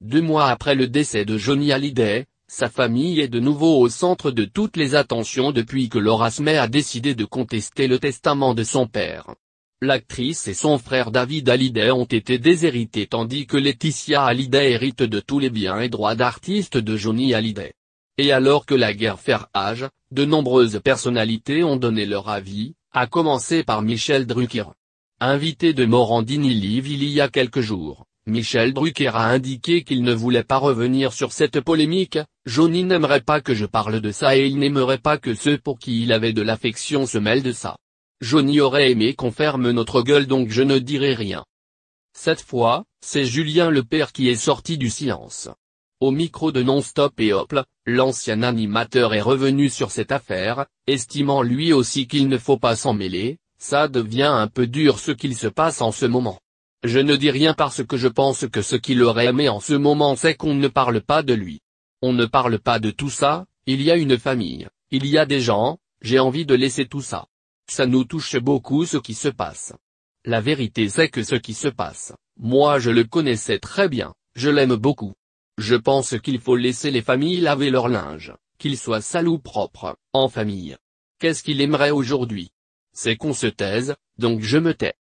Deux mois après le décès de Johnny Hallyday, sa famille est de nouveau au centre de toutes les attentions depuis que Laura Smey a décidé de contester le testament de son père. L'actrice et son frère David Hallyday ont été déshérités tandis que Laetitia Hallyday hérite de tous les biens et droits d'artiste de Johnny Hallyday. Et alors que la guerre fait rage, de nombreuses personnalités ont donné leur avis, à commencer par Michel Drucker. Invité de Morandini Live il y a quelques jours. Michel Drucker a indiqué qu'il ne voulait pas revenir sur cette polémique, Johnny n'aimerait pas que je parle de ça et il n'aimerait pas que ceux pour qui il avait de l'affection se mêlent de ça. Johnny aurait aimé qu'on ferme notre gueule donc je ne dirai rien. Cette fois, c'est Julien Le Père qui est sorti du silence. Au micro de Non-Stop et hop, l'ancien animateur est revenu sur cette affaire, estimant lui aussi qu'il ne faut pas s'en mêler, ça devient un peu dur ce qu'il se passe en ce moment. Je ne dis rien parce que je pense que ce qu'il aurait aimé en ce moment c'est qu'on ne parle pas de lui. On ne parle pas de tout ça, il y a une famille, il y a des gens, j'ai envie de laisser tout ça. Ça nous touche beaucoup ce qui se passe. La vérité c'est que ce qui se passe, moi je le connaissais très bien, je l'aime beaucoup. Je pense qu'il faut laisser les familles laver leur linge, qu'ils soient sales ou propres, en famille. Qu'est-ce qu'il aimerait aujourd'hui C'est qu'on se taise, donc je me tais.